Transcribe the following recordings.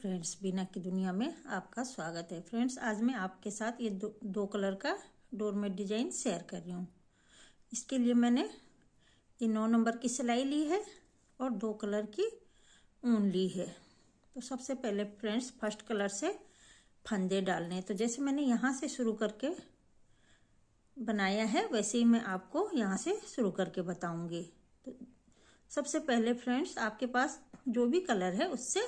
friends बीना की दुनिया में आपका स्वागत है फ्रेंड्स आज मैं आपके साथ ये दो, दो कलर का डोरमेट डिजाइन शेयर कर रही हूँ इसके लिए मैंने ये नौ नंबर की सिलाई ली है और दो कलर की ऊन ली है तो सबसे पहले फ्रेंड्स फर्स्ट कलर से फंदे डालने हैं तो जैसे मैंने यहाँ से शुरू करके बनाया है वैसे ही मैं आपको यहाँ से शुरू करके बताऊँगी तो सबसे पहले फ्रेंड्स आपके पास जो भी कलर है उससे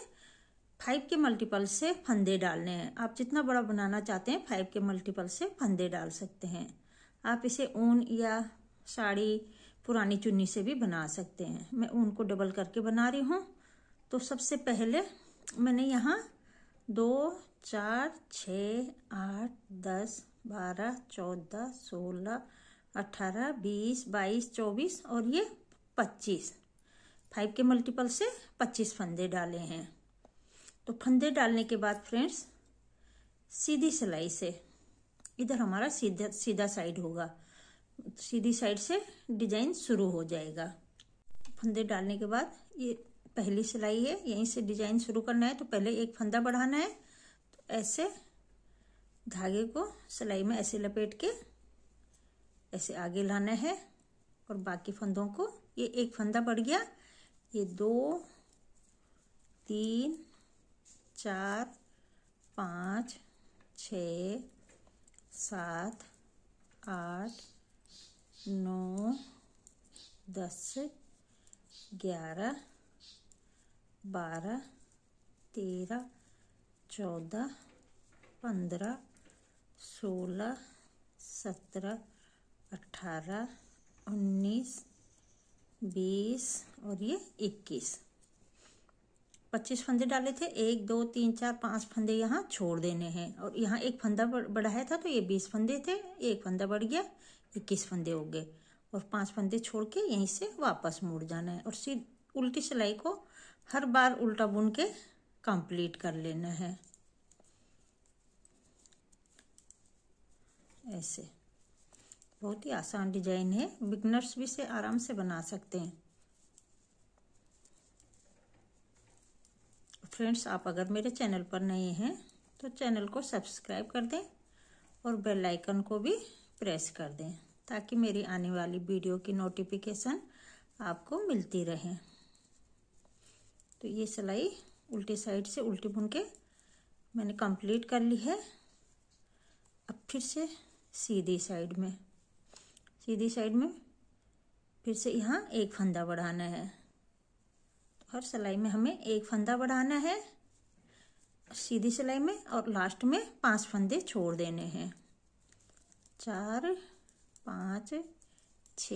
फाइव के मल्टीपल से फंदे डालने हैं आप जितना बड़ा बनाना चाहते हैं फाइव के मल्टीपल से फंदे डाल सकते हैं आप इसे ऊन या साड़ी पुरानी चुन्नी से भी बना सकते हैं मैं ऊन को डबल करके बना रही हूँ तो सबसे पहले मैंने यहाँ दो चार छ आठ दस बारह चौदह सोलह अट्ठारह बीस बाईस चौबीस और ये पच्चीस फाइव के मल्टीपल से पच्चीस फंदे डाले हैं तो फंदे डालने के बाद फ्रेंड्स सीधी सिलाई से इधर हमारा सीधा सीधा साइड होगा सीधी साइड से डिजाइन शुरू हो जाएगा फंदे डालने के बाद ये पहली सिलाई है यहीं से डिजाइन शुरू करना है तो पहले एक फंदा बढ़ाना है तो ऐसे धागे को सिलाई में ऐसे लपेट के ऐसे आगे लाना है और बाकी फंदों को ये एक फंदा बढ़ गया ये दो तीन चार पाँच छ सात आठ नौ दस ग्यारह बारह तेरह चौदह पंद्रह सोलह सत्रह अठारह उन्नीस बीस और ये इक्कीस पच्चीस फंदे डाले थे एक दो तीन चार पाँच फंदे यहाँ छोड़ देने हैं और यहाँ एक फंदा बढ़ाया था तो ये बीस फंदे थे एक फंदा बढ़ गया इक्कीस फंदे हो गए और पांच फंदे छोड़ के यहीं से वापस मुड़ जाना है और सीध उल्टी सिलाई को हर बार उल्टा बुन के कंप्लीट कर लेना है ऐसे बहुत ही आसान डिजाइन है बिगनर्स भी इसे आराम से बना सकते हैं फ्रेंड्स आप अगर मेरे चैनल पर नए हैं तो चैनल को सब्सक्राइब कर दें और बेल आइकन को भी प्रेस कर दें ताकि मेरी आने वाली वीडियो की नोटिफिकेशन आपको मिलती रहे तो ये सिलाई उल्टी साइड से उल्टी बुन के मैंने कंप्लीट कर ली है अब फिर से सीधी साइड में सीधी साइड में फिर से यहाँ एक फंदा बढ़ाना है और सिलाई में हमें एक फंदा बढ़ाना है सीधी सिलाई में और लास्ट में पांच फंदे छोड़ देने हैं चार पाँच छ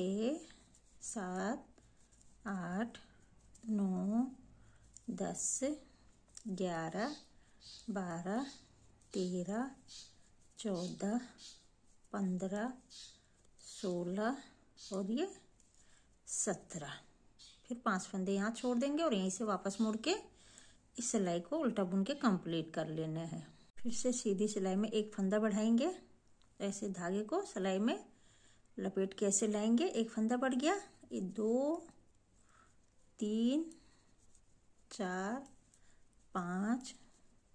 सात आठ नौ दस ग्यारह बारह तेरह चौदह पंद्रह सोलह और ये सत्रह फिर पांच फंदे यहाँ छोड़ देंगे और यहीं से वापस मुड़ के इस सिलाई को उल्टा बुन के कंप्लीट कर लेना है फिर से सीधी सिलाई में एक फंदा बढ़ाएंगे तो ऐसे धागे को सिलाई में लपेट के ऐसे लाएंगे एक फंदा बढ़ गया ये दो तीन चार पाँच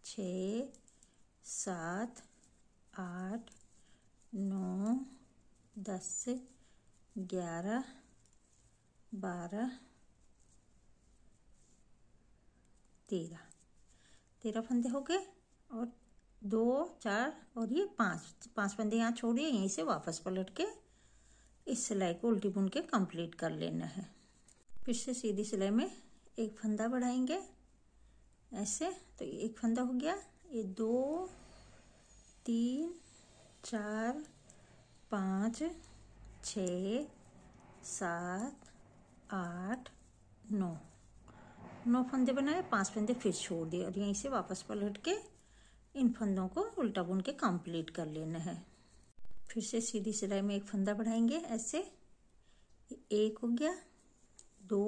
छ सात आठ नौ दस ग्यारह बारह तेरह तेरह फंदे हो गए और दो चार और ये पाँच पांच फंदे यहाँ छोड़िए यहीं से वापस पलट के इस सिलाई को उल्टी बुन के कंप्लीट कर लेना है फिर से सीधी सिलाई में एक फंदा बढ़ाएंगे ऐसे तो एक फंदा हो गया ये दो तीन चार पाँच छ सात आठ नौ नौ फंदे बनाए पांच फंदे फिर छोड़ दिए और यहीं से वापस पलट के इन फंदों को उल्टा बुन के कंप्लीट कर लेना है फिर से सीधी सिलाई में एक फंदा बढ़ाएंगे ऐसे एक हो गया दो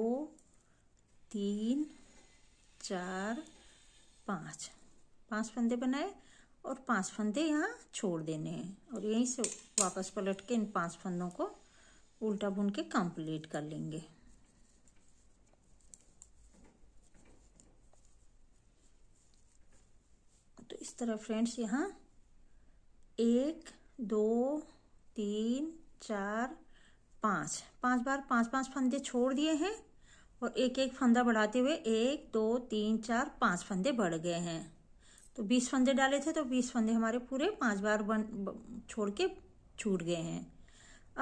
तीन चार पाँच पांच फंदे बनाए और पांच फंदे यहाँ छोड़ देने हैं और यहीं से वापस पलट के इन पांच फंदों को उल्टा बुन के कंप्लीट कर लेंगे तरह फ्रेंड्स यहाँ एक दो तीन चार पाँच पांच बार पांच पांच फंदे छोड़ दिए हैं और एक एक फंदा बढ़ाते हुए एक दो तीन चार पांच फंदे बढ़ गए हैं तो बीस फंदे डाले थे तो बीस फंदे हमारे पूरे पांच बार बन छोड़ के छूट गए हैं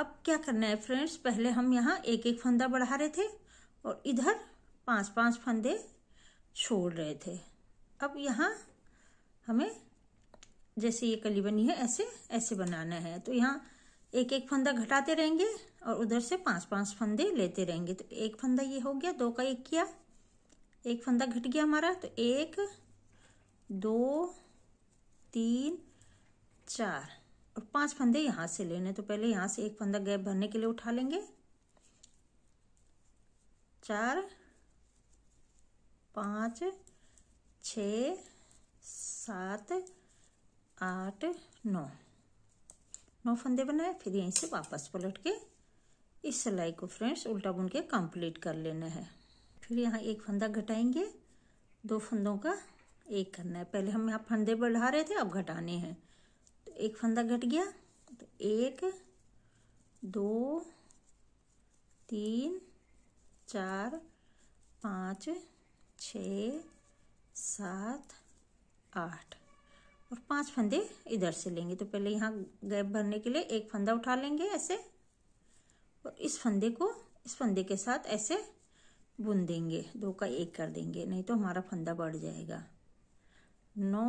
अब क्या करना है फ्रेंड्स पहले हम यहाँ एक एक फंदा बढ़ा रहे थे और इधर पांच पांच फंदे छोड़ रहे थे अब यहाँ हमें जैसे ये कली बनी है ऐसे ऐसे बनाना है तो यहाँ एक एक फंदा घटाते रहेंगे और उधर से पांच पांच फंदे लेते रहेंगे तो एक फंदा ये हो गया दो का एक किया एक फंदा घट गया हमारा तो एक दो तीन चार और पांच फंदे यहाँ से लेने तो पहले यहाँ से एक फंदा गैप भरने के लिए उठा लेंगे चार पाँच छ सात आठ नौ नौ फंदे बनाए फिर यहीं से वापस पलट के इस सिलाई को फ्रेंड्स उल्टा बुन के कंप्लीट कर लेना है फिर यहाँ एक फंदा घटाएंगे दो फंदों का एक करना है पहले हम यहाँ फंदे बढ़ा रहे थे अब घटाने हैं तो एक फंदा घट गया तो एक दो तीन चार पाँच छ सात आठ और पांच फंदे इधर से लेंगे तो पहले यहाँ गैप भरने के लिए एक फंदा उठा लेंगे ऐसे और इस फंदे को इस फंदे के साथ ऐसे बुन देंगे दो का एक कर देंगे नहीं तो हमारा फंदा बढ़ जाएगा नौ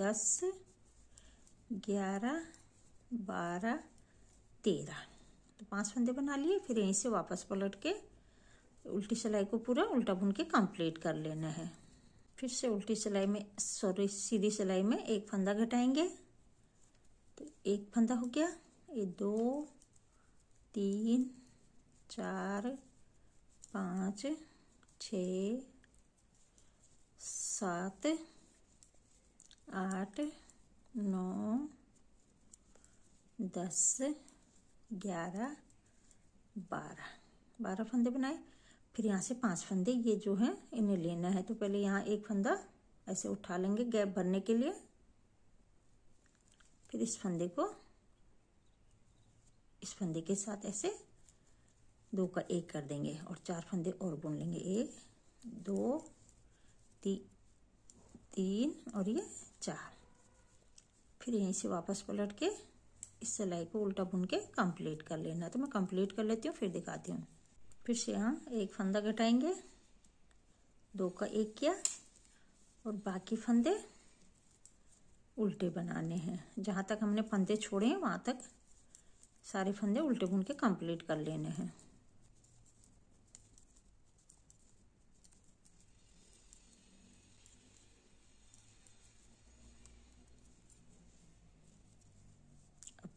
दस ग्यारह बारह तेरह तो पांच फंदे बना लिए फिर यहीं से वापस पलट के उल्टी सिलाई को पूरा उल्टा बुन के कंप्लीट कर लेना है फिर से उल्टी सिलाई में सॉरी सीधी सिलाई में एक फंदा घटाएंगे तो एक फंदा हो गया ये दो तीन चार पाँच छ सात आठ नौ दस ग्यारह बारह बारह फंदे बनाए फिर यहाँ से पांच फंदे ये जो है इन्हें लेना है तो पहले यहाँ एक फंदा ऐसे उठा लेंगे गैप भरने के लिए फिर इस फंदे को इस फंदे के साथ ऐसे दो का एक कर देंगे और चार फंदे और बुन लेंगे एक दो ती, तीन और ये चार फिर यहीं से वापस पलट के इस सिलाई को उल्टा बुन के कंप्लीट कर लेना तो मैं कंप्लीट कर लेती हूँ फिर दिखाती हूँ फिर से यहाँ एक फंदा घटाएंगे दो का एक किया और बाकी फंदे उल्टे बनाने हैं जहाँ तक हमने फंदे छोड़े हैं वहाँ तक सारे फंदे उल्टे बुन के कंप्लीट कर लेने हैं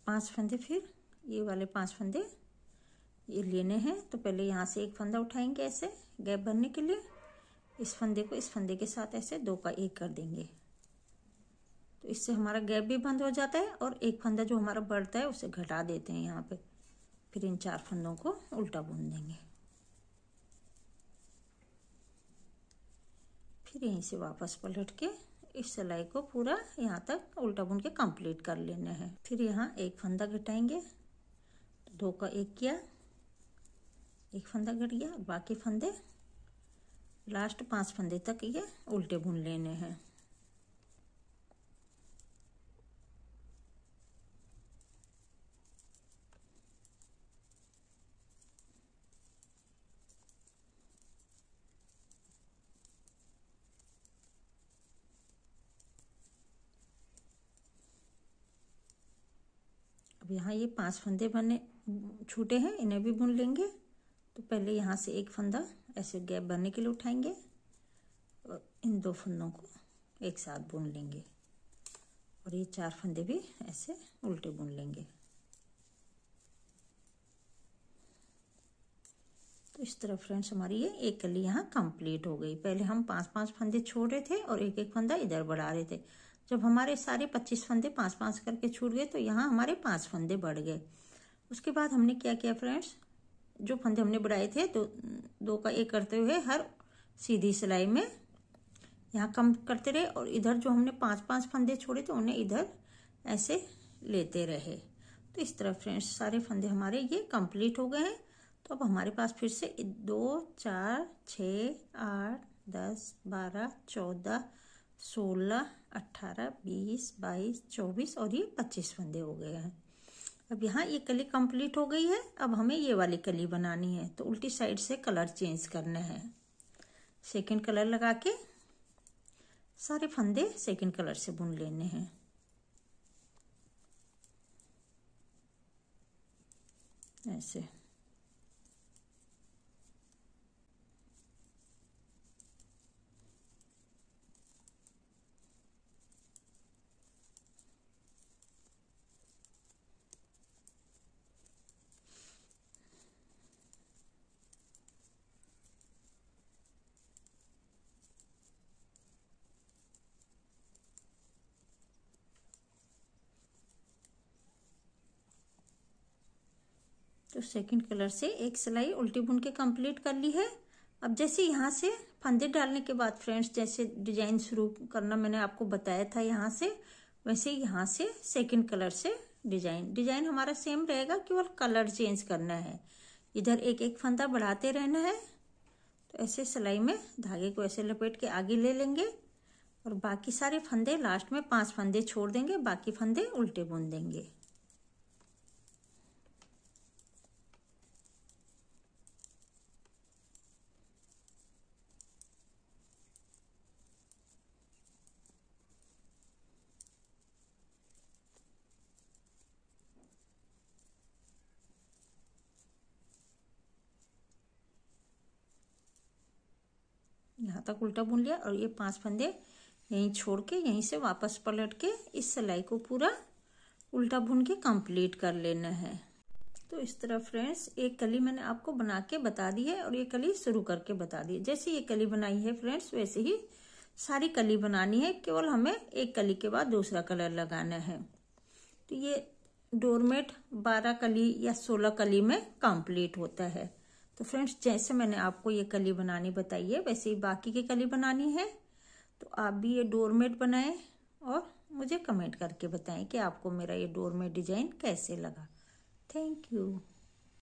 पांच फंदे फिर ये वाले पांच फंदे ये लेने हैं तो पहले यहाँ से एक फंदा उठाएंगे ऐसे गैप भरने के लिए इस फंदे को इस फंदे के साथ ऐसे दो का एक कर देंगे तो इससे हमारा गैप भी बंद हो जाता है और एक फंदा जो हमारा बढ़ता है उसे घटा देते हैं यहाँ पे फिर इन चार फंदों को उल्टा बुन देंगे फिर यहीं से वापस पलट के इस सिलाई को पूरा यहाँ तक उल्टा बुन के कंप्लीट कर लेना है फिर यहाँ एक फंदा घटाएंगे दो का एक किया एक फंदा घट गया बाकी फंदे लास्ट पांच फंदे तक ये उल्टे बुन लेने हैं अब यहाँ ये पांच फंदे बने छूटे हैं इन्हें भी बुन लेंगे तो पहले यहाँ से एक फंदा ऐसे गैप भरने के लिए उठाएंगे और इन दो फंदों को एक साथ बुन लेंगे और ये चार फंदे भी ऐसे उल्टे बुन लेंगे तो इस तरह फ्रेंड्स हमारी ये एक कली यहाँ कंप्लीट हो गई पहले हम पांच पांच फंदे छोड़ रहे थे और एक एक फंदा इधर बढ़ा रहे थे जब हमारे सारे पच्चीस फंदे पांच पांच करके छूट गए तो यहाँ हमारे पांच फंदे बढ़ गए उसके बाद हमने क्या किया फ्रेंड्स जो फंदे हमने बढ़ाए थे तो दो का एक करते हुए हर सीधी सिलाई में यहाँ कम करते रहे और इधर जो हमने पांच पांच फंदे छोड़े थे उन्हें इधर ऐसे लेते रहे तो इस तरह फ्रेंड्स सारे फंदे हमारे ये कंप्लीट हो गए हैं तो अब हमारे पास फिर से दो चार छ आठ दस बारह चौदह सोलह अट्ठारह बीस बाईस चौबीस और ये पच्चीस फंदे हो गए हैं अब यहाँ ये कली कंप्लीट हो गई है अब हमें ये वाली कली बनानी है तो उल्टी साइड से कलर चेंज करना है सेकेंड कलर लगा के सारे फंदे सेकेंड कलर से बुन लेने हैं ऐसे तो सेकंड कलर से एक सिलाई उल्टी बुन के कंप्लीट कर ली है अब जैसे यहाँ से फंदे डालने के बाद फ्रेंड्स जैसे डिजाइन शुरू करना मैंने आपको बताया था यहाँ से वैसे यहाँ से सेकंड कलर से डिजाइन डिजाइन हमारा सेम रहेगा केवल कलर चेंज करना है इधर एक एक फंदा बढ़ाते रहना है तो ऐसे सिलाई में धागे को ऐसे लपेट के आगे ले लेंगे और बाकी सारे फंदे लास्ट में पांच फंदे छोड़ देंगे बाकी फंदे उल्टे बुन देंगे तक उल्टा बुन लिया और ये पांच फंदे यहीं छोड़ के यहीं से वापस पलट के इस सिलाई को पूरा उल्टा भून के कंप्लीट कर लेना है तो इस तरह फ्रेंड्स एक कली मैंने आपको बना के बता दी है और ये कली शुरू करके बता दी जैसे ये कली बनाई है फ्रेंड्स वैसे ही सारी कली बनानी है केवल हमें एक कली के बाद दूसरा कलर लगाना है तो ये डोरमेट बारह कली या सोलह कली में कंप्लीट होता है तो फ्रेंड्स जैसे मैंने आपको ये कली बनानी बताई है वैसे ही बाकी की कली बनानी है तो आप भी ये डोरमेट बनाएं और मुझे कमेंट करके बताएं कि आपको मेरा ये डोरमेट डिजाइन कैसे लगा थैंक यू